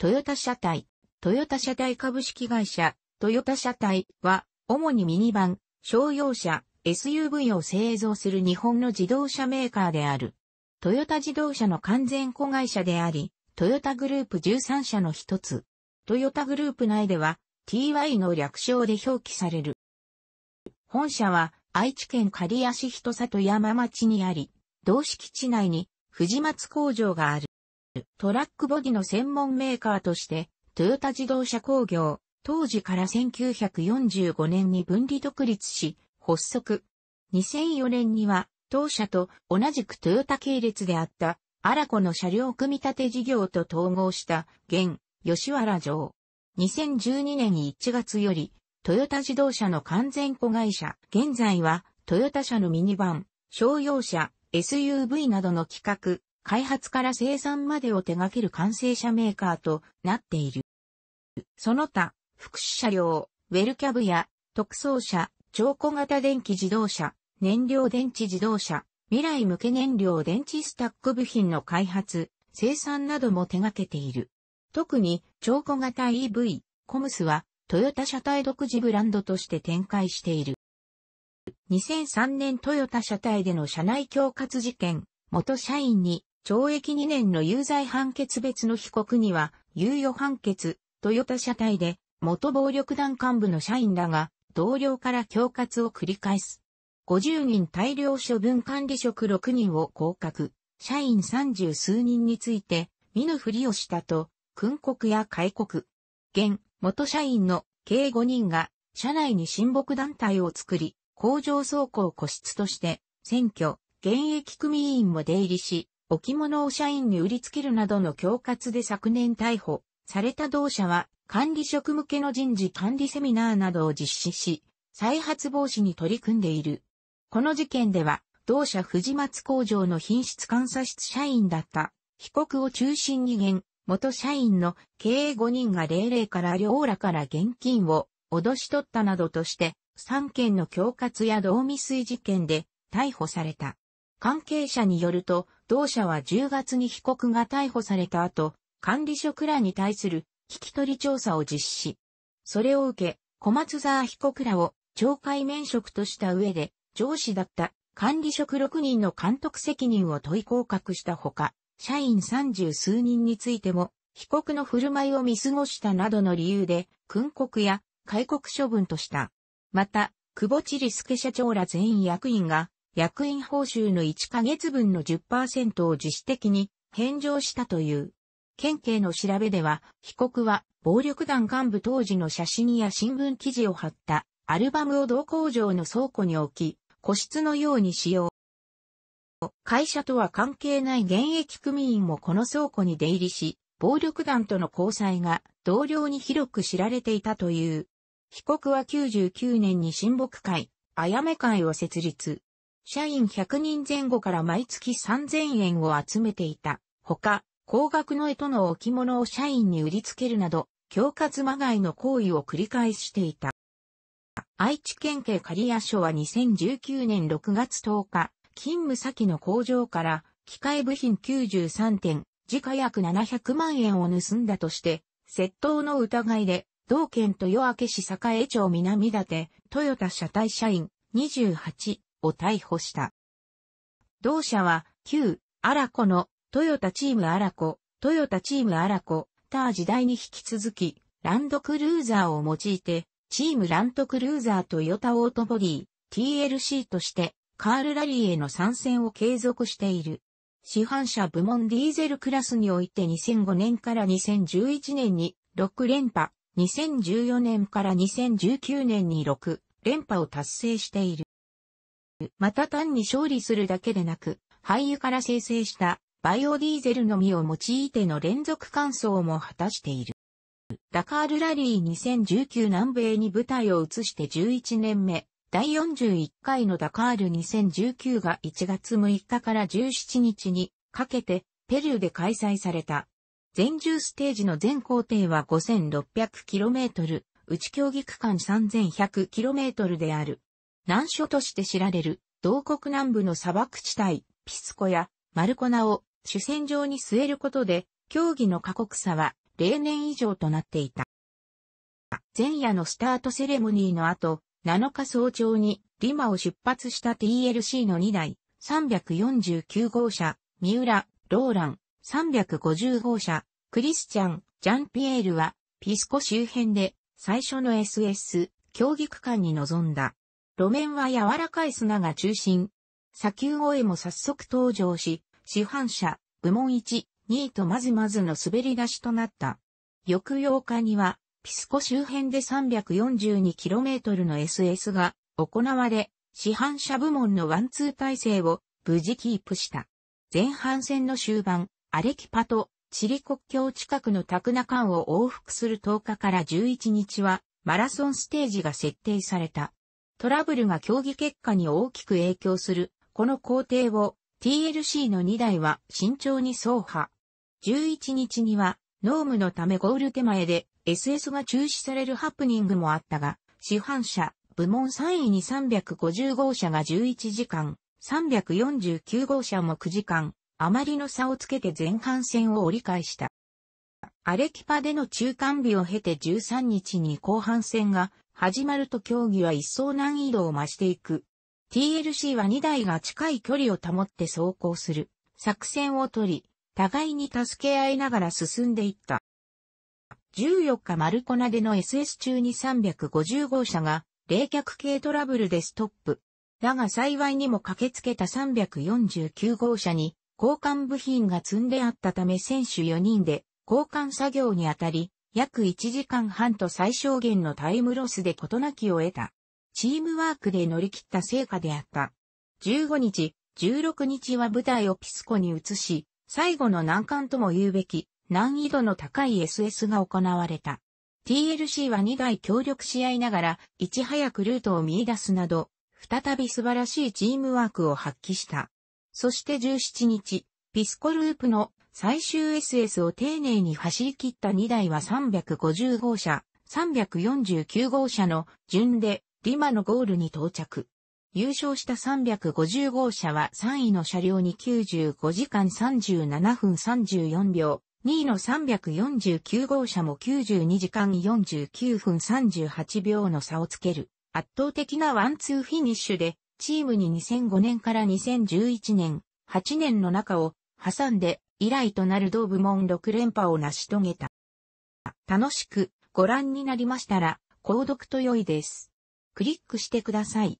トヨタ車体、トヨタ車体株式会社、トヨタ車体は、主にミニバン、商用車、SUV を製造する日本の自動車メーカーである。トヨタ自動車の完全子会社であり、トヨタグループ13社の一つ。トヨタグループ内では、TY の略称で表記される。本社は、愛知県刈谷市人里山町にあり、同敷地内に、藤松工場がある。トラックボディの専門メーカーとして、トヨタ自動車工業、当時から1945年に分離独立し、発足。2004年には、当社と同じくトヨタ系列であった、アラコの車両組み立て事業と統合した、現、吉原城。2012年1月より、トヨタ自動車の完全子会社、現在は、トヨタ車のミニバン、商用車、SUV などの企画、開発から生産までを手掛ける完成車メーカーとなっている。その他、福祉車両、ウェルキャブや特装車、超小型電気自動車、燃料電池自動車、未来向け燃料電池スタック部品の開発、生産なども手掛けている。特に超小型 EV、コムスはトヨタ車体独自ブランドとして展開している。2003年トヨタ車体での社内恐喝事件、元社員に懲役2年の有罪判決別の被告には、猶予判決、トヨタ車体で、元暴力団幹部の社員らが、同僚から恐喝を繰り返す。50人大量処分管理職6人を降格、社員30数人について、見ぬふりをしたと、訓告や戒告。現、元社員の計5人が、社内に親睦団体を作り、工場倉庫を個室として、選挙、現役組員も出入りし、置物を社員に売りつけるなどの恐喝で昨年逮捕された同社は、管理職向けの人事管理セミナーなどを実施し、再発防止に取り組んでいる。この事件では、同社藤松工場の品質監査室社員だった被告を中心に現、元社員の経営5人が霊霊から両らから現金を脅し取ったなどとして、3件の恐喝や同未遂事件で逮捕された。関係者によると、同社は10月に被告が逮捕された後、管理職らに対する聞き取り調査を実施。それを受け、小松沢被告らを懲戒免職とした上で、上司だった管理職6人の監督責任を問い降格したほか、社員三十数人についても、被告の振る舞いを見過ごしたなどの理由で、訓告や戒告処分とした。また、久保チリ助社長ら全員役員が、役員報酬の1ヶ月分の10%を自主的に返上したという。県警の調べでは、被告は暴力団幹部当時の写真や新聞記事を貼ったアルバムを同工場の倉庫に置き、個室のように使用。会社とは関係ない現役組員もこの倉庫に出入りし、暴力団との交際が同僚に広く知られていたという。被告は99年に親睦会、あやめ会を設立。社員100人前後から毎月3000円を集めていた。ほか、高額の絵との置物を社員に売りつけるなど、恐喝まがいの行為を繰り返していた。愛知県警刈谷署は2019年6月10日、勤務先の工場から機械部品93点、時価約700万円を盗んだとして、窃盗の疑いで、同県豊明市栄町南立、豊田車体社員28を逮捕した。同社は、旧、アラコの、トヨタチームアラコ、トヨタチームアラコ、ー時代に引き続き、ランドクルーザーを用いて、チームランドクルーザートヨタオートボディ、TLC として、カールラリーへの参戦を継続している。市販車部門ディーゼルクラスにおいて2005年から2011年に6連覇、2014年から2019年に6連覇を達成している。また単に勝利するだけでなく、廃油から生成したバイオディーゼルのみを用いての連続乾燥も果たしている。ダカールラリー2019南米に舞台を移して11年目、第41回のダカール2019が1月6日から17日にかけてペルーで開催された。全10ステージの全行程は 5600km、内競技区間 3100km である。難所として知られる、同国南部の砂漠地帯、ピスコやマルコナを主戦場に据えることで、競技の過酷さは例年以上となっていた。前夜のスタートセレモニーの後、7日早朝にリマを出発した TLC の2台、349号車、三浦、ローラン、350号車、クリスチャン、ジャンピエールは、ピスコ周辺で最初の SS 競技区間に臨んだ。路面は柔らかい砂が中心。砂丘越えも早速登場し、市販車、部門1、2位とまずまずの滑り出しとなった。翌8日には、ピスコ周辺で 342km の SS が行われ、市販車部門のワンツー体制を無事キープした。前半戦の終盤、アレキパとチリ国境近くのタクナカンを往復する10日から11日はマラソンステージが設定された。トラブルが競技結果に大きく影響する、この工程を TLC の2台は慎重に走破。11日には、ノームのためゴール手前で SS が中止されるハプニングもあったが、市販車、部門3位に350号車が11時間、349号車も9時間、あまりの差をつけて前半戦を折り返した。アレキパでの中間日を経て13日に後半戦が始まると競技は一層難易度を増していく。TLC は2台が近い距離を保って走行する作戦をとり、互いに助け合いながら進んでいった。14日マルコナでの SS 中に350号車が冷却系トラブルでストップ。だが幸いにも駆けつけた349号車に交換部品が積んであったため選手4人で交換作業にあたり、約1時間半と最小限のタイムロスで事なきを得た。チームワークで乗り切った成果であった。15日、16日は舞台をピスコに移し、最後の難関とも言うべき、難易度の高い SS が行われた。TLC は2台協力し合いながら、いち早くルートを見出すなど、再び素晴らしいチームワークを発揮した。そして17日、ピスコループの最終 SS を丁寧に走り切った2台は350号車、349号車の順でリマのゴールに到着。優勝した350号車は3位の車両に95時間37分34秒、2位の349号車も92時間49分38秒の差をつける。圧倒的なワンツーフィニッシュで、チームに2005年から2011年、8年の中を挟んで以来となる同部門6連覇を成し遂げた。楽しくご覧になりましたら、購読と良いです。クリックしてください。